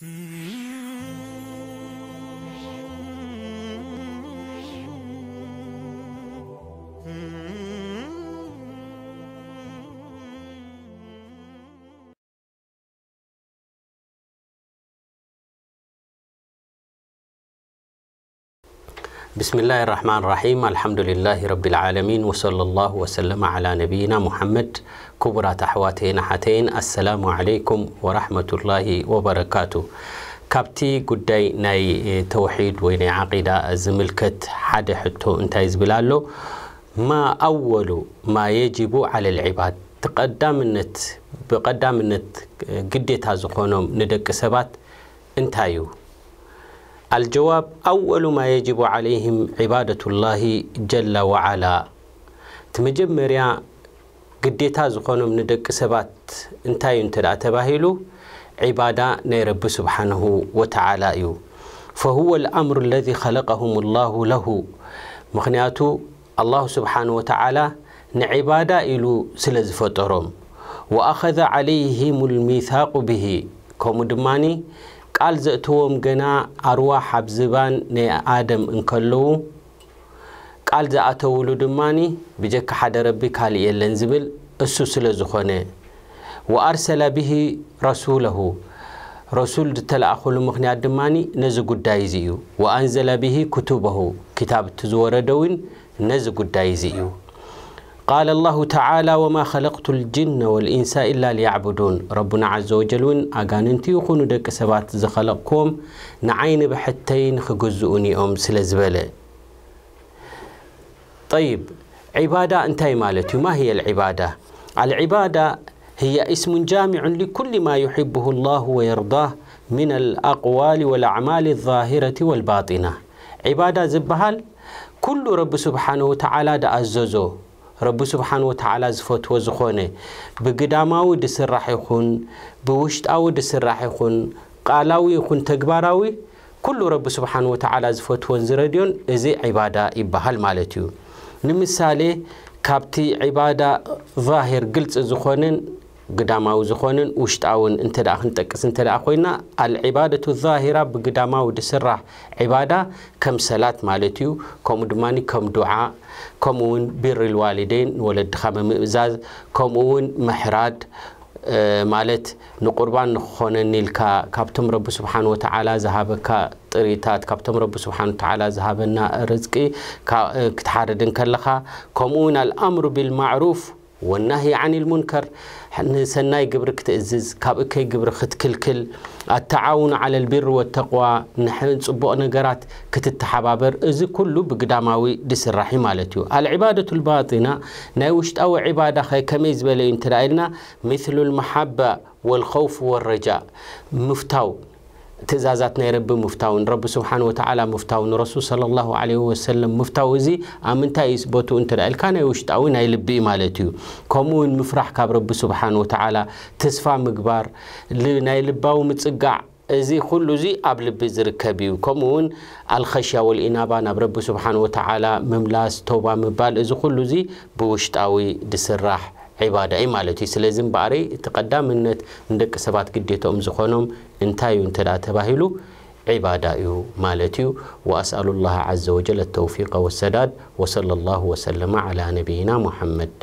Hmm. بسم الله الرحمن الرحيم الحمد لله رب العالمين وصلى الله وسلم على نبينا محمد كبرى تحواتين حتين السلام عليكم ورحمة الله وبركاته كابتي قدي ناي توحيد ويني عقيدة زملكت حد حتو انتاي زبلالو ما أول ما يجب على العباد تقدم النت بقدم النت قدي تازقونهم ندك سبات انتايو الجواب أول ما يجب عليهم عبادة الله جل وعلا تمجمريا قديتا زخونم ندق سبات انتاي انتدع تباهيلو عبادة نيرب سبحانه وتعالى يو فهو الأمر الذي خلقهم الله له مخنياتو الله سبحانه وتعالى نعبادة إلو سلز فطرهم وأخذ عليهم الميثاق به كومدماني ቃል ዘእትዎም ገና ኣርዋሕ ኣብ ዝባን ናይ ኣደም እንከለዉ ቃል ዝኣተውሉ ድማኒ ብጀካ ሓደ ረቢ ካልእ የለን ዝብል እሱ ስለ ዝኾነ ወኣርሰለ ብሂ ረሱለሁ ረሱል ዝተለኣኸሉ ምክንያት ድማኒ ነዚ ጉዳይ እዚ እዩ ወኣንዘለ ብሂ ክቱበሁ ክታብቲ ዝወረደ እውን ነዚ ጉዳይ እዚ እዩ قال الله تعالى وما خلقت الجن والإنس إلا ليعبدون ربنا عز وجل أغاننتي يخونوا دك سبات زخلقكم نعين بحتين خجزؤني أم سلزبلة طيب عبادة انتي مالتي ما هي العبادة العبادة هي اسم جامع لكل ما يحبه الله ويرضاه من الأقوال والأعمال الظاهرة والباطنة عبادة زبهال كل رب سبحانه وتعالى دأززو ረቢ ስብሓን ወተዓላ ዝፈትዎ ዝኾነ ብግዳማዊ ድስራሕ ይኹን ብውሽጣዊ ድስራሕ ይኹን ቃላዊ ይኹን ተግባራዊ ኩሉ ረቢ ስብሓን ወተዓላ ዝፈትዎን ዝረድዮን እዚ ዒባዳ ይበሃል ማለት እዩ ንምሳሌ ካብቲ ዒባዳ ቫሂር ግልፂ ዝኾነን قداماو زخونن وشتاون انت دا خنتقس انت دا خوينا العباده الظاهره بقداماو دسرح عباده كم صلات مالتيو كم دماني كم دعاء كم ون بر الوالدين ولد خم مئزاز كم ون محراد ማለት ንቁርባን ንክኾነኒ ኢልካ ካብቶም ረቢ ስብሓን ወተዓላ ዝሃበካ ጥሪታት ካብቶም ረቢ ስብሓን ወተዓላ ዝሃበና رزقي ክትሓርድን ከለኻ ከምኡ ውን الامر بالمعروف والنهي عن المنكر سناي قبرك تأزز كاب إكي قبر كل التعاون على البر والتقوى نحن صبوء نقرات كتتحبابر إذا كله بقداماوي دس الرحيم مالتيو العبادة الباطنة نوشت أو عبادة خي كميز بلي انترائلنا مثل المحبة والخوف والرجاء مفتاو تزازات نيرب مفتاون رب سبحانه وتعالى مفتاون رسول صلى الله عليه وسلم مفتاوزي امن تايس بوتو انت الال كان يوشتاوين اي لبي مالتيو كومون مفرح كاب رب سبحانه وتعالى تسفا مقبار لنا يلباو متسقع ازي خلو زي قبل بزر كبيو كومون الخشية والإنابة نب رب سبحانه وتعالى مملاس توبة مبال ازي خلو زي بوشتاوي دسراح إيه ዒባዳይ ማለት እዩ ስለዚ እምበኣረይ እቲ ቀዳምነት ንደቂ سبات ግዴቶኦም أم እንታይ انتايو انتلا تباهلو عبادة مالتي وأسأل الله عز وجل التوفيق والسداد وصلى الله وسلم على نبينا محمد